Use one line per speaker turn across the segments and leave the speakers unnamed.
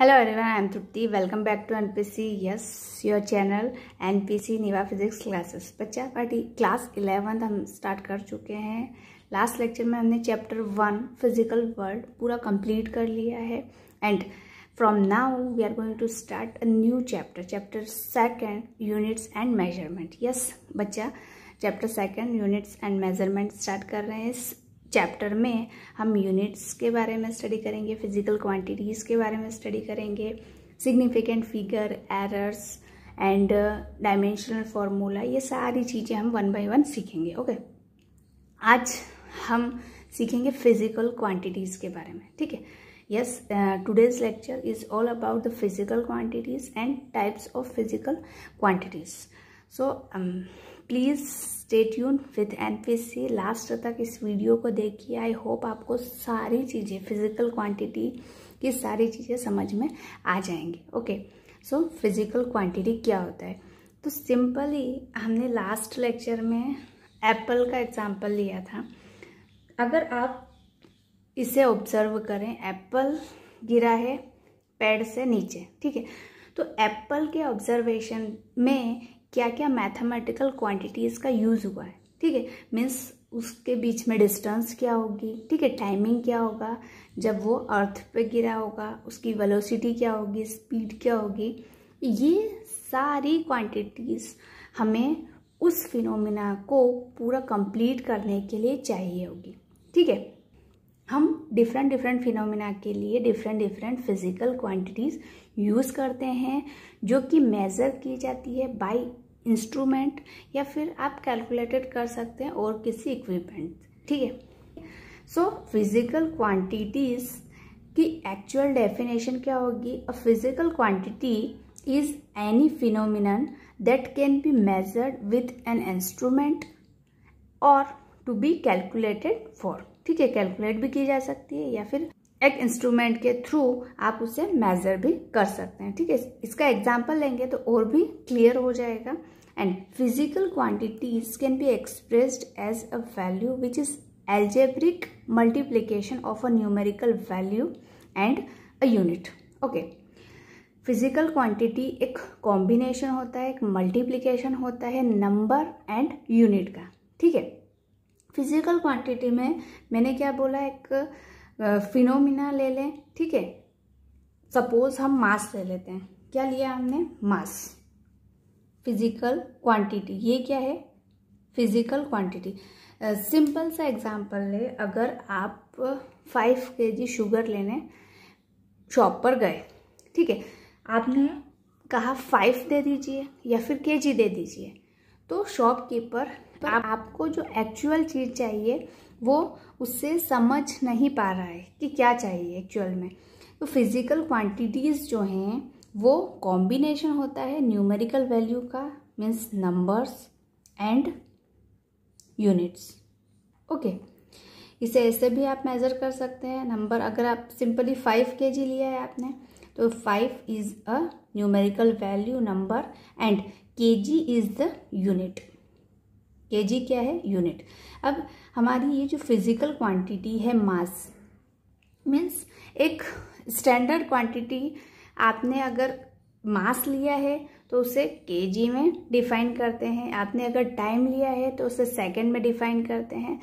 hello everyone i am trupti welcome back to npc yes your channel npc निवा physics classes बच्चा party class eleventh हम start कर चुके हैं last lecture में हमने चैप्टर वन फिजिकल वर्ल्ड पूरा कंप्लीट कर लिया है and from now we are going to start a new chapter chapter second units and measurement yes बच्चा chapter second units and measurement start कर रहे हैं चैप्टर में हम यूनिट्स के बारे में स्टडी करेंगे फिजिकल क्वांटिटीज़ के बारे में स्टडी करेंगे significant figure errors and dimensional formula ये सारी चीज़ें हम वन बाय वन सीखेंगे ओके okay? आज हम सीखेंगे फिजिकल क्वांटिटीज़ के बारे में ठीक है yes today's lecture is all about the physical quantities and types of physical quantities so please stay यून with N P C last तक इस वीडियो को देखिए आई होप आपको सारी चीज़ें फिजिकल क्वांटिटी की सारी चीज़ें समझ में आ जाएंगी ओके सो फिजिकल क्वांटिटी क्या होता है तो सिंपली हमने लास्ट लेक्चर में एप्पल का एग्जाम्पल लिया था अगर आप इसे ऑब्जर्व करें एप्पल गिरा है पेड़ से नीचे ठीक है तो एप्पल के ऑब्जर्वेशन में क्या क्या मैथमेटिकल क्वांटिटीज़ का यूज़ हुआ है ठीक है मीन्स उसके बीच में डिस्टेंस क्या होगी ठीक है टाइमिंग क्या होगा जब वो अर्थ पे गिरा होगा उसकी वेलोसिटी क्या होगी स्पीड क्या होगी ये सारी क्वांटिटीज़ हमें उस फिनोमिना को पूरा कंप्लीट करने के लिए चाहिए होगी ठीक है हम डिफरेंट डिफरेंट फिनोमिना के लिए different different physical quantities use करते हैं जो कि मेज़र की जाती है बाय इंस्ट्रूमेंट या फिर आप कैलकुलेटेड कर सकते हैं और किसी इक्विपमेंट ठीक है सो फिजिकल क्वांटिटीज की एक्चुअल डेफिनेशन क्या होगी a physical quantity is any phenomenon that can be measured with an instrument और टू बी कैलकुलेटेड फॉर ठीक है कैलकुलेट भी की जा सकती है या फिर एक इंस्ट्रूमेंट के थ्रू आप उसे मेज़र भी कर सकते हैं ठीक है इसका एग्जाम्पल लेंगे तो और भी क्लियर हो जाएगा and physical quantities can be expressed as a value which is algebraic multiplication of a numerical value and a unit okay physical quantity एक कॉम्बिनेशन होता है एक मल्टीप्लीकेशन होता है नंबर एंड यूनिट का ठीक है फिजिकल क्वांटिटी में मैंने क्या बोला एक फिनोमिना ले लें ठीक है सपोज हम मास ले लेते हैं क्या लिया हमने मास फिजिकल क्वांटिटी ये क्या है फिजिकल क्वांटिटी सिंपल सा एग्जांपल ले अगर आप फाइव के जी शुगर लेने शॉप पर गए ठीक है आपने कहा फाइव दे दीजिए या फिर के जी दे दीजिए तो शॉपकीपर आप, आपको जो एक्चुअल चीज़ चाहिए वो उससे समझ नहीं पा रहा है कि क्या चाहिए एक्चुअल में तो फिज़िकल क्वांटिटीज़ जो हैं वो कॉम्बिनेशन होता है न्यूमेरिकल वैल्यू का means numbers and units okay इसे ऐसे भी आप मेज़र कर सकते हैं नंबर अगर आप सिंपली फाइव के जी लिया है आपने तो five is a numerical value number and K G is the unit के जी क्या है यूनिट अब हमारी ये जो फिज़िकल क्वांटिटी है मास मीन्स एक स्टैंडर्ड क्वांटिटी आपने अगर मास लिया है तो उसे के जी में डिफाइन करते हैं आपने अगर टाइम लिया है तो उसे सेकेंड में डिफाइन करते हैं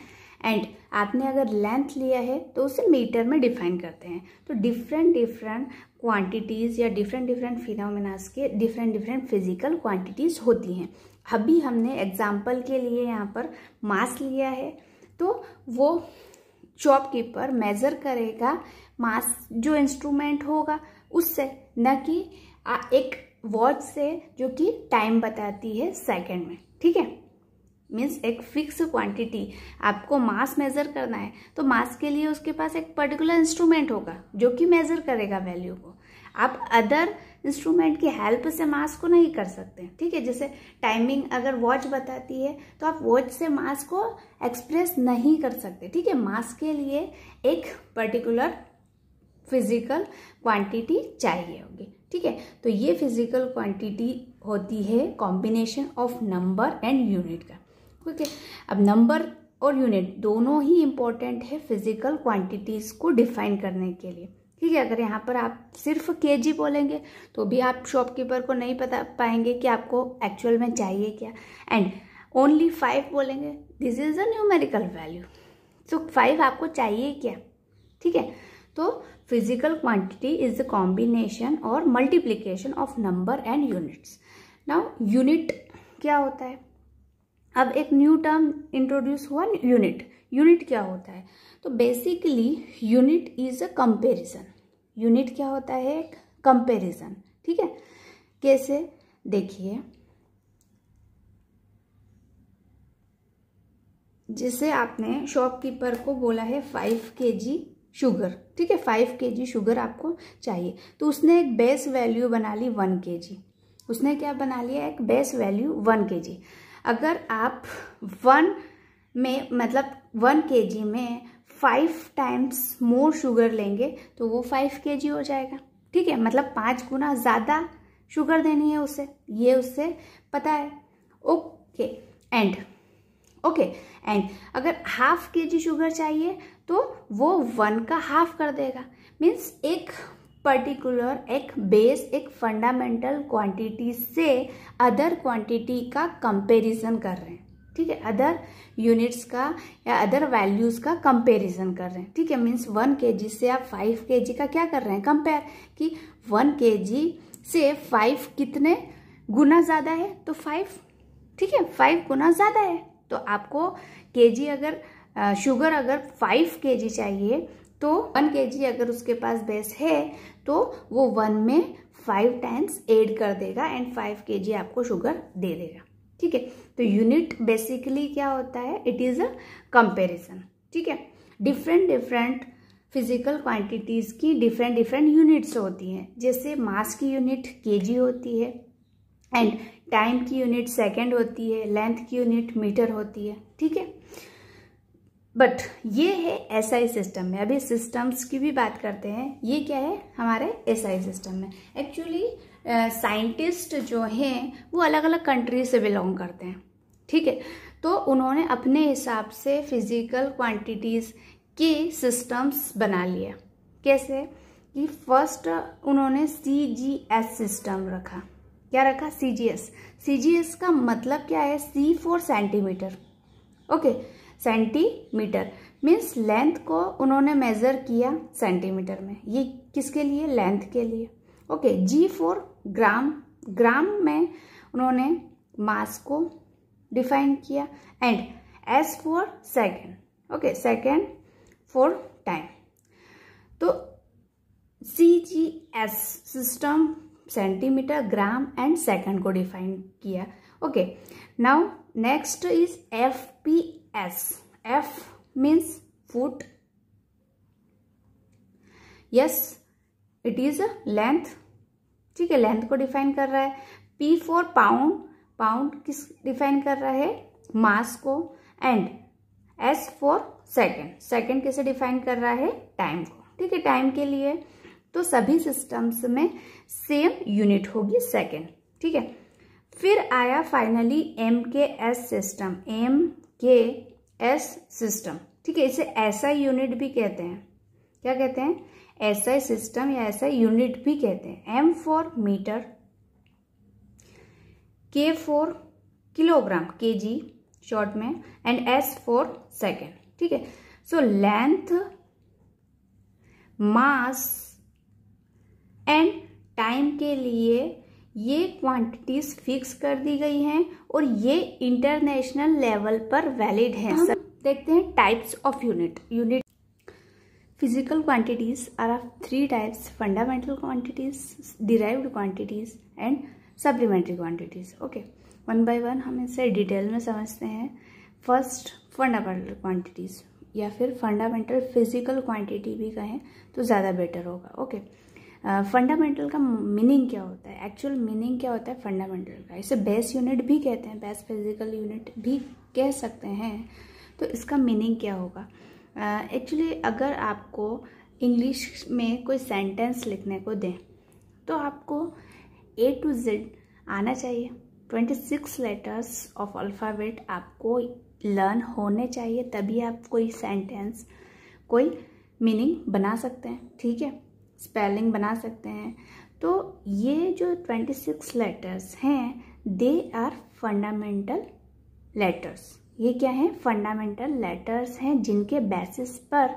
एंड आपने अगर लेंथ लिया है तो उसे मीटर में डिफाइन करते हैं तो डिफरेंट डिफरेंट क्वांटिटीज़ या डिफरेंट डिफरेंट फिनोमिनास के डिफरेंट डिफरेंट फिजिकल क्वांटिटीज़ होती हैं अभी हमने एग्जाम्पल के लिए यहाँ पर मास लिया है तो वो शॉपकीपर मेज़र करेगा मास जो इंस्ट्रूमेंट होगा उससे न कि एक वॉच से जो कि टाइम बताती है सेकंड में ठीक है मीन्स एक फिक्स क्वांटिटी आपको मास मेज़र करना है तो मास के लिए उसके पास एक पर्टिकुलर इंस्ट्रूमेंट होगा जो कि मेज़र करेगा वैल्यू को आप अदर इंस्ट्रूमेंट की हेल्प से मास को नहीं कर सकते ठीक है जैसे टाइमिंग अगर वॉच बताती है तो आप वॉच से मास को एक्सप्रेस नहीं कर सकते ठीक है मास के लिए एक पर्टिकुलर फिजिकल क्वांटिटी चाहिए होगी ठीक है तो ये फिजिकल क्वांटिटी होती है combination of number and unit का ठीक है अब नंबर और यूनिट दोनों ही इम्पॉर्टेंट है फिजिकल क्वांटिटीज़ को डिफाइन करने के लिए ठीक है अगर यहाँ पर आप सिर्फ के जी बोलेंगे तो भी आप शॉपकीपर को नहीं बता पाएंगे कि आपको एक्चुअल में चाहिए क्या एंड ओनली फाइव बोलेंगे this is a numerical value so five आपको चाहिए क्या ठीक है तो physical quantity is the combination और multiplication of number and units now unit क्या होता है अब एक न्यू टर्म इंट्रोड्यूस हुआ यूनिट यूनिट क्या होता है तो basically unit is a comparison unit क्या होता है एक कंपेरिजन ठीक है कैसे देखिए जिसे आपने शॉपकीपर को बोला है फाइव के जी शुगर ठीक है फाइव के जी शुगर आपको चाहिए तो उसने एक बेस वैल्यू बना ली वन के जी उसने क्या बना लिया एक बेस वैल्यू वन के जी अगर आप वन में मतलब वन के जी में फाइव टाइम्स मोर शुगर लेंगे तो वो फाइव के जी हो जाएगा ठीक है मतलब पाँच गुना ज़्यादा शुगर देनी है उसे ये उससे पता है ओके एंड ओके एंड अगर हाफ के जी शुगर चाहिए तो वो वन का हाफ कर देगा मीन्स एक पर्टिकुलर एक बेस एक फंडामेंटल क्वांटिटी से अदर क्वांटिटी का कंपैरिजन कर रहे हैं ठीक है अदर यूनिट्स का या अदर वैल्यूज़ का कंपैरिजन कर रहे हैं ठीक है मीन्स वन के जी से आप फाइव के जी का क्या कर रहे हैं कंपेयर कि वन के जी से फाइव कितने गुना ज़्यादा है तो फाइव ठीक है फाइव गुना ज़्यादा है तो आपको के जी अगर शुगर अगर फाइव के जी चाहिए तो वन के जी अगर उसके पास बेस है तो वो वन में फाइव टाइम्स एड कर देगा एंड फाइव के जी आपको शुगर दे देगा ठीक है तो यूनिट बेसिकली क्या होता है इट इज़ अ कंपेरिजन ठीक है डिफरेंट डिफरेंट फिजिकल क्वांटिटीज़ की डिफरेंट डिफरेंट यूनिट्स होती हैं जैसे मास की यूनिट केजी होती है एंड टाइम की यूनिट सेकेंड होती है लेंथ की यूनिट मीटर होती है ठीक है बट ये है एसआई आई सिस्टम में अभी सिस्टम्स की भी बात करते हैं ये क्या है हमारे एसआई आई सिस्टम में एक्चुअली साइंटिस्ट जो हैं वो अलग अलग कंट्री से बिलोंग करते हैं ठीक है तो उन्होंने अपने हिसाब से फिज़िकल क्वांटिटीज़ के सिस्टम्स बना लिए कैसे कि फर्स्ट उन्होंने सी जी एस सिस्टम रखा क्या रखा सी G S C G S का मतलब क्या है C for centimetre okay centimetre means length को उन्होंने मेज़र किया सेंटीमीटर में ये किसके लिए लेंथ के लिए ओके जी फोर ग्राम ग्राम में उन्होंने मास को डिफाइन किया and S for second okay second for time तो C G S system centimetre gram and second को डिफाइन किया okay now next is F P S F means foot yes it is a length ठीक है length को define कर रहा है P for pound pound किस डिफाइन कर रहा है मास को and S for second second कैसे डिफाइन कर रहा है टाइम को ठीक है टाइम के लिए तो सभी सिस्टम्स में सेम यूनिट होगी सेकेंड ठीक है फिर आया finally M K S system M K S system ठीक है इसे ऐसा यूनिट भी कहते हैं क्या कहते हैं ऐसा सिस्टम या ऐसा यूनिट भी कहते हैं M for metre K for kilogram K G short में एंड एस फॉर सेकेंड ठीक है so length mass and time के लिए ये क्वांटिटीज फिक्स कर दी गई हैं और ये इंटरनेशनल लेवल पर वैलिड है देखते हैं types of unit unit Physical quantities are of three types fundamental quantities, derived quantities and supplementary quantities okay one by one हम इसे डिटेल में समझते हैं फर्स्ट फंडामेंटल क्वांटिटीज या फिर फंडामेंटल फिजिकल क्वांटिटी भी कहें तो ज़्यादा बेटर होगा ओके फंडामेंटल का मीनिंग क्या होता है एक्चुअल मीनिंग क्या होता है फंडामेंटल का इसे बेस यूनिट भी कहते हैं बेस फिजिकल यूनिट भी कह सकते हैं तो इसका मीनिंग क्या होगा एक्चुअली uh, अगर आपको इंग्लिश में कोई सेंटेंस लिखने को दें तो आपको ए टू जेड आना चाहिए twenty six letters of alphabet आपको लर्न होने चाहिए तभी आप कोई सेंटेंस कोई मीनिंग बना सकते हैं ठीक है स्पेलिंग बना सकते हैं तो ये जो ट्वेंटी सिक्स लेटर्स हैं दे आर फंडामेंटल लेटर्स ये क्या है फंडामेंटल लेटर्स हैं जिनके बेसिस पर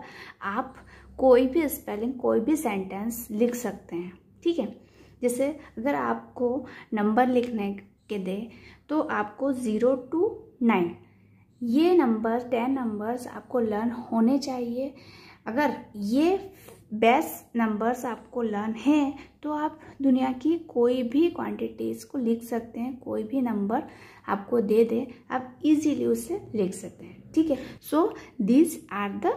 आप कोई भी स्पेलिंग कोई भी सेंटेंस लिख सकते हैं ठीक है जैसे अगर आपको नंबर लिखने के दे तो आपको ज़ीरो टू नाइन ये नंबर टेन नंबर्स आपको लर्न होने चाहिए अगर ये बेस्ट नंबर्स आपको लर्न हैं तो आप दुनिया की कोई भी क्वांटिटीज़ को लिख सकते हैं कोई भी नंबर आपको दे दे आप इजीली उसे लिख सकते हैं ठीक है so these are the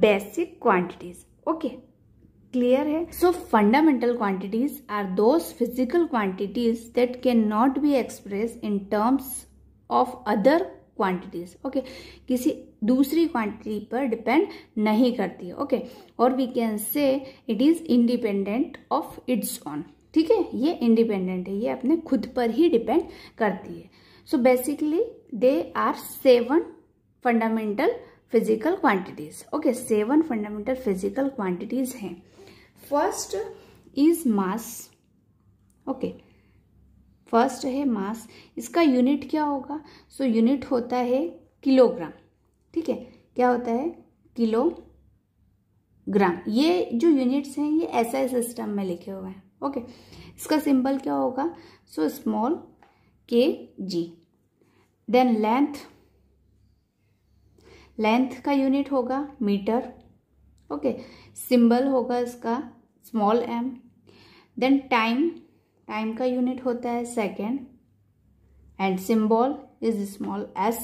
basic quantities okay clear है so fundamental quantities are those physical quantities that can not be express in terms of other quantities okay किसी दूसरी क्वांटिटी पर डिपेंड नहीं करती ओके और we can say it is independent of its own ठीक है ये इंडिपेंडेंट है ये अपने खुद पर ही डिपेंड करती है so basically they are seven fundamental physical quantities okay seven fundamental physical quantities हैं first is mass okay okay. First है मास इसका यूनिट क्या होगा सो so, यूनिट होता है किलोग्राम ठीक है क्या होता है किलो ग्राम ये जो यूनिट्स हैं ये ऐसा सिस्टम में लिखे हुए हैं ओके इसका सिंबल क्या होगा so small K G then length length का यूनिट होगा मीटर ओके सिंबल होगा इसका small M then time time का यूनिट होता है second and symbol is small S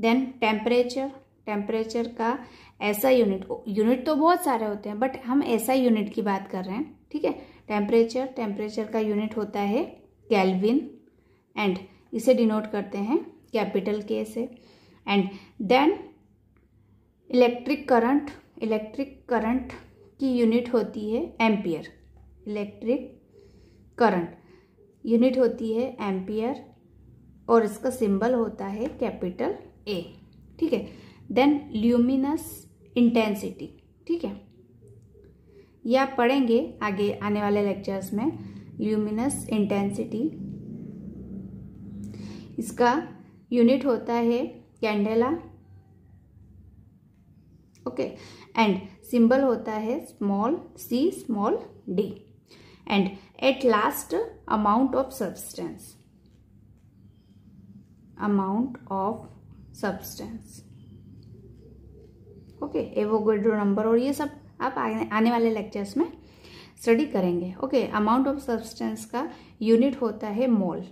then temperature temperature का ऐसा यूनिट यूनिट तो बहुत सारे होते हैं बट हम ऐसा यूनिट की बात कर रहे हैं ठीक है टेम्परेचर टेम्परेचर का यूनिट होता है कैलविन एंड इसे डिनोट करते हैं कैपिटल के से and then electric current electric current की यूनिट होती है एम्पियर इलेक्ट्रिक करंट यूनिट होती है एम्पियर और इसका सिंबल होता है कैपिटल ए ठीक है देन ल्यूमिनस इंटेंसिटी ठीक है यह आप पढ़ेंगे आगे आने वाले लेक्चर्स में ल्यूमिनस इंटेंसिटी इसका यूनिट होता है कैंडेला ओके एंड सिंबल होता है small C small D and at last amount of substance amount of substance ओके एवोगेड्रो नंबर और ये सब आप आने, आने वाले लेक्चर्स में स्टडी करेंगे ओके अमाउंट ऑफ सब्सटेंस का यूनिट होता है मोल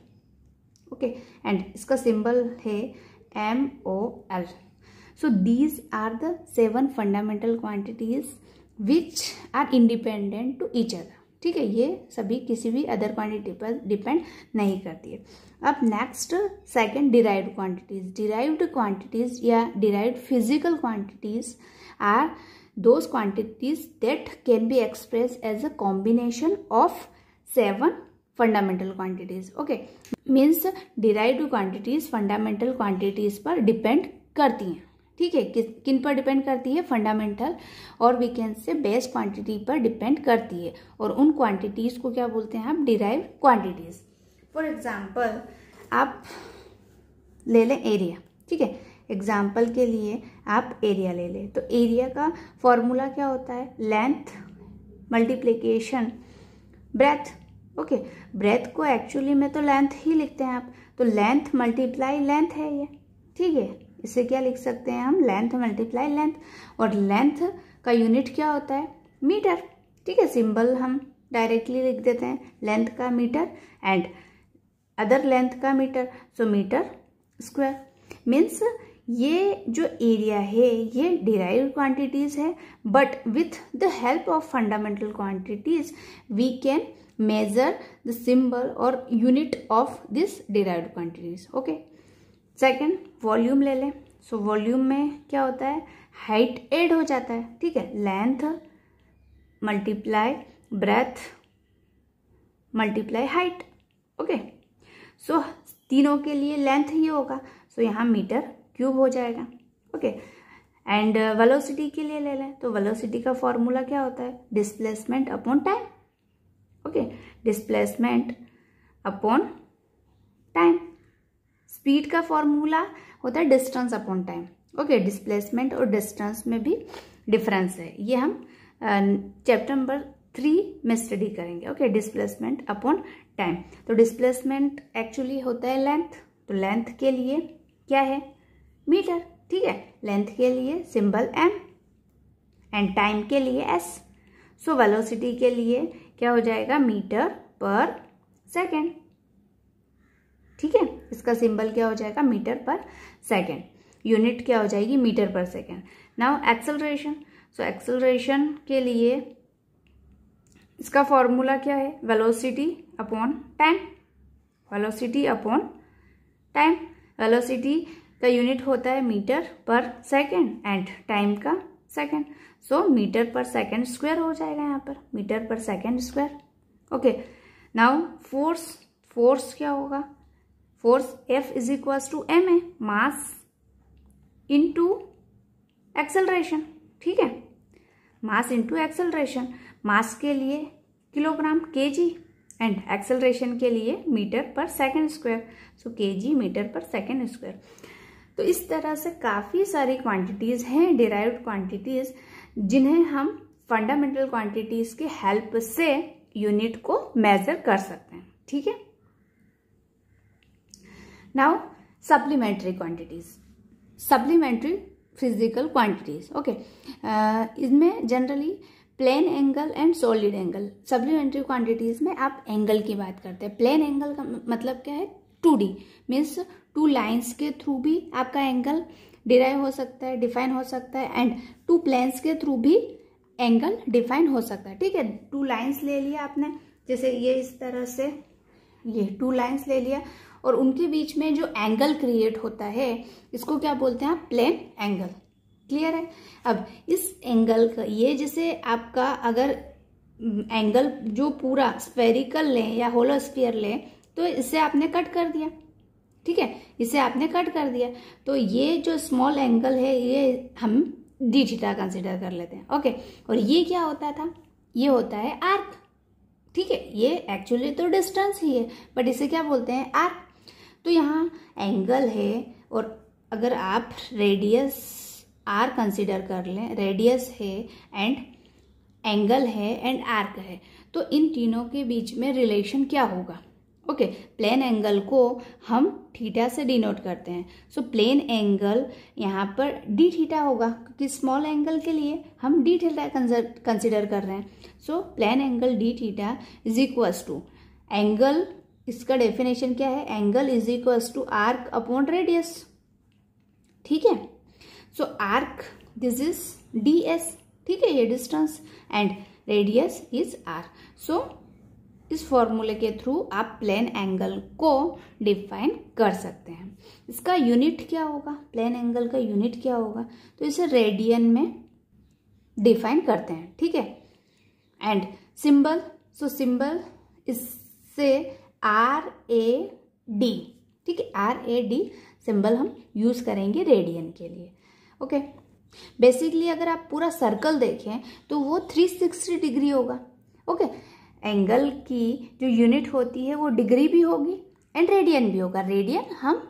ओके एंड इसका सिंबल है M O L so these are the seven fundamental quantities which are independent to each other ठीक है ये सभी किसी भी अदर क्वांटिटी पर डिपेंड नहीं करती है अब next second derive quantities derived quantities या derive physical quantities are those quantities that can be express as a combination of seven fundamental quantities okay means derive quantities fundamental quantities पर depend करती हैं ठीक है किस किन पर डिपेंड करती है फंडामेंटल और वीकेंड से बेस्ट क्वांटिटी पर डिपेंड करती है और उन क्वांटिटीज़ को क्या बोलते हैं आप डिराइव क्वांटिटीज़ फॉर एग्जाम्पल आप ले लें एरिया ठीक है एग्जाम्पल के लिए आप एरिया ले लें तो एरिया का फॉर्मूला क्या होता है length multiplication breadth okay breadth को एक्चुअली में तो लेंथ ही लिखते हैं आप तो लेंथ मल्टीप्लाई लेंथ है ये ठीक है इसे क्या लिख सकते हैं हम लेंथ मल्टीप्लाई लेंथ और लेंथ का यूनिट क्या होता है मीटर ठीक है सिंबल हम डायरेक्टली लिख देते हैं लेंथ का मीटर एंड अदर लेंथ का metre so metre square means ये जो एरिया है ये डिराइव क्वांटिटीज़ है but with the help of fundamental quantities we can measure the symbol और unit of this derive quantities okay second volume ले लें so volume में क्या होता है हाइट एड हो जाता है ठीक है length multiply breadth multiply height okay so तीनों के लिए लेंथ ही होगा सो so, यहाँ मीटर क्यूब हो जाएगा ओके एंड वेलोसिटी के लिए ले लें तो वेलोसिटी का फॉर्मूला क्या होता है displacement upon time okay displacement upon time speed का फॉर्मूला होता है distance upon time okay displacement और डिस्टेंस में भी डिफरेंस है ये हम चैप्टर नंबर थ्री में स्टडी करेंगे ओके डिस्प्लेसमेंट अपॉन टाइम तो डिस्प्लेसमेंट एक्चुअली होता है लेंथ तो लेंथ के लिए क्या है मीटर ठीक है लेंथ के लिए सिंबल एम एंड टाइम के लिए एस सो वेलोसिटी के लिए क्या हो जाएगा मीटर पर सेकेंड ठीक है इसका सिंबल क्या हो जाएगा मीटर पर सेकेंड यूनिट क्या हो जाएगी metre per second now acceleration so acceleration के लिए इसका फॉर्मूला क्या है velocity upon time velocity upon time velocity का यूनिट होता है metre per second and time का second so metre per second square हो जाएगा यहाँ पर metre per second square okay now force force क्या होगा force F is equal to M A mass into acceleration ठीक है मास इंटू एक्सेलरेशन मास के लिए kilogram K ji and acceleration के लिए metre per second square so K G metre per second square तो इस तरह से काफ़ी सारी क्वांटिटीज़ हैं डिराइव्ड क्वांटिटीज़ जिन्हें हम फंडामेंटल क्वांटिटीज़ के हेल्प से यूनिट को मेज़र कर सकते हैं ठीक है now supplementary quantities supplementary physical quantities okay uh, इसमें generally plane angle and solid angle supplementary quantities में आप एंगल की बात करते हैं प्लेन एंगल का मतलब क्या है two D means two lines के थ्रू भी आपका एंगल डिराइव हो सकता है डिफाइन हो सकता है एंड टू प्लेन्स के थ्रू भी एंगल डिफाइन हो सकता है ठीक है टू लाइन्स ले लिया आपने जैसे ये इस तरह से ये टू लाइन्स ले लिया और उनके बीच में जो एंगल क्रिएट होता है इसको क्या बोलते हैं प्लेन एंगल क्लियर है अब इस एंगल का ये जैसे आपका अगर एंगल जो पूरा स्पेरिकल लें या होलोस्फियर लें तो इसे आपने कट कर दिया ठीक है इसे आपने कट कर दिया तो ये जो स्मॉल एंगल है ये हम डी थीटा कंसिडर कर लेते हैं ओके और ये क्या होता था ये होता है आर्क ठीक है ये एक्चुअली तो डिस्टेंस ही है बट इसे क्या बोलते हैं आर्क तो यहाँ एंगल है और अगर आप रेडियस आर कंसिडर कर लें रेडियस है एंड एंगल है एंड आर्क है तो इन तीनों के बीच में रिलेशन क्या होगा ओके प्लेन एंगल को हम थीटा से डिनोट करते हैं सो प्लेन एंगल यहाँ पर डी थीटा होगा क्योंकि स्मॉल एंगल के लिए हम डी थीटा कंसिडर कर रहे हैं so plane angle D theta is equals to angle इसका डेफिनेशन क्या है angle is equals to arc upon radius ठीक है so arc this is D S ठीक है ये distance and radius is R so इस फॉर्मूले के थ्रू आप प्लेन एंगल को डिफाइन कर सकते हैं इसका यूनिट क्या होगा प्लेन एंगल का यूनिट क्या होगा तो इसे रेडियन में डिफाइन करते हैं ठीक है एंड सिंबल सो सिंबल इससे आर ए डी ठीक है आर ए डी सिंबल हम यूज़ करेंगे रेडियन के लिए ओके बेसिकली अगर आप पूरा सर्कल देखें तो वो 360 डिग्री होगा ओके एंगल की जो यूनिट होती है वो डिग्री भी होगी एंड रेडियन भी होगा रेडियन हम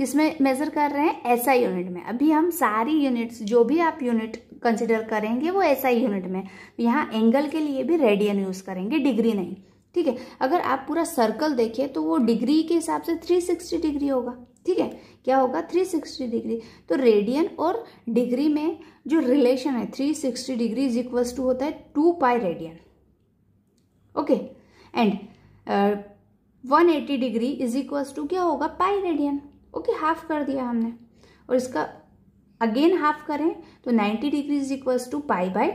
जिसमें मेज़र कर रहे हैं ऐसा यूनिट में अभी हम सारी यूनिट्स जो भी आप यूनिट कंसिडर करेंगे वो ऐसा यूनिट में यहाँ एंगल के लिए भी रेडियन यूज़ करेंगे डिग्री नहीं ठीक है अगर आप पूरा सर्कल देखें तो वो डिग्री के हिसाब से 360 डिग्री होगा ठीक है क्या होगा 360 डिग्री तो रेडियन और डिग्री में जो रिलेशन है 360 डिग्री इज इक्वल्स टू होता है two pi radian okay and one eighty degree is equals to क्या होगा पाई रेडियन ओके हाफ कर दिया हमने और इसका अगेन हाफ करें तो ninety degree is equals to pi by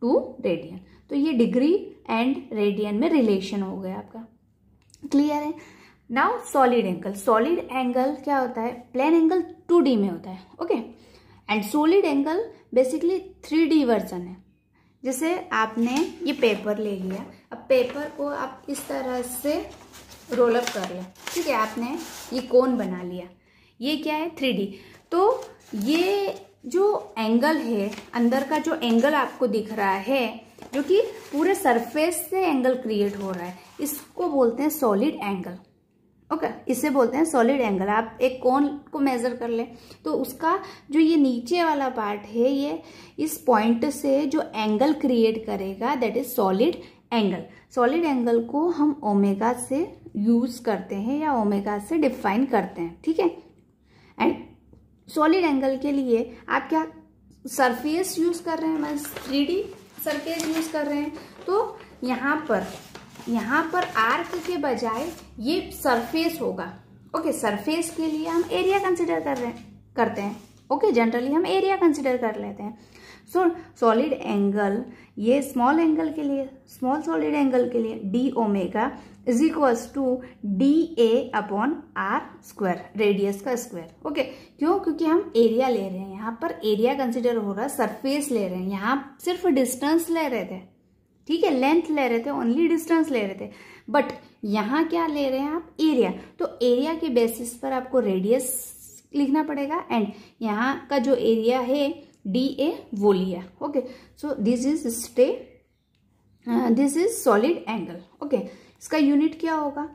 two radian तो ये डिग्री एंड रेडियन में रिलेशन हो गया आपका क्लियर है now solid angle solid angle क्या होता है प्लेन एंगल टू डी में होता है okay and solid angle basically three D version है जैसे आपने ये पेपर ले लिया अब पेपर को आप इस तरह से रोल अप कर लिया ठीक है आपने ये कोन बना लिया ये क्या है थ्री डी तो ये जो एंगल है अंदर का जो एंगल आपको दिख रहा है जो कि पूरे सरफेस से एंगल क्रिएट हो रहा है इसको बोलते हैं सॉलिड एंगल ओके okay, इसे बोलते हैं सॉलिड एंगल आप एक कोन को मेजर कर लें तो उसका जो ये नीचे वाला पार्ट है ये इस पॉइंट से जो एंगल क्रिएट करेगा that is solid angle solid angle को हम ओमेगा से यूज करते हैं या ओमेगा से डिफाइन करते हैं ठीक है एंड सॉलिड एंगल के लिए आप क्या सरफेस यूज कर रहे हैं मैं थ्री सरफेस यूज़ कर रहे हैं तो यहाँ पर यहाँ पर आर्क के बजाय ये सरफेस होगा ओके सरफेस के लिए हम एरिया कंसिडर कर रहे हैं करते हैं ओके जनरली हम एरिया कंसिडर कर लेते हैं सो सॉलिड एंगल ये स्मॉल एंगल के लिए स्मॉल सॉलिड एंगल के लिए D omega is equals to D A upon R square radius का स्क्वायर ओके क्यों क्योंकि हम एरिया ले रहे हैं यहाँ पर एरिया कंसिडर हो रहा है सरफेस ले रहे हैं यहाँ सिर्फ डिस्टेंस ले रहे थे ठीक है लेंथ ले रहे थे ओनली डिस्टेंस ले रहे थे बट यहाँ क्या ले रहे हैं आप एरिया तो एरिया के बेसिस पर आपको रेडियस लिखना पड़ेगा एंड यहाँ का जो एरिया है डी ए वो लिया okay so this is stay this is solid angle okay इसका यूनिट क्या होगा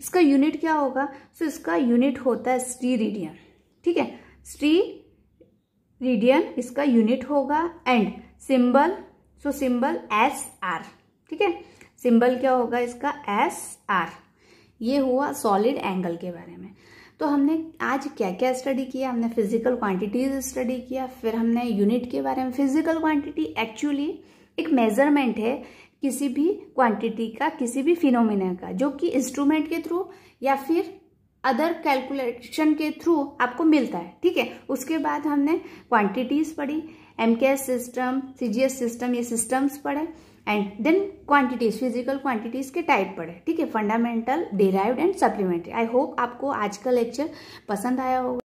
इसका यूनिट क्या होगा सो so, इसका यूनिट होता है रेडियन ठीक है स्ट्री रेडियन इसका यूनिट होगा and symbol so symbol S R ठीक है सिंबल क्या होगा इसका एस आर ये हुआ सॉलिड एंगल के बारे में तो हमने आज क्या क्या स्टडी किया हमने फिजिकल क्वांटिटीज स्टडी किया फिर हमने यूनिट के बारे में फिजिकल क्वांटिटी एक्चुअली एक मेजरमेंट है किसी भी क्वांटिटी का किसी भी फिनोमिना का जो कि इंस्ट्रूमेंट के थ्रू या फिर अदर कैलकुलेशन के थ्रू आपको मिलता है ठीक है उसके बाद हमने क्वांटिटीज पढ़ी एम सिस्टम सी सिस्टम ये सिस्टम्स पढ़े and then quantities physical quantities के टाइप पढ़े ठीक है fundamental derived and supplementary I hope आपको आज का लेक्चर पसंद आया होगा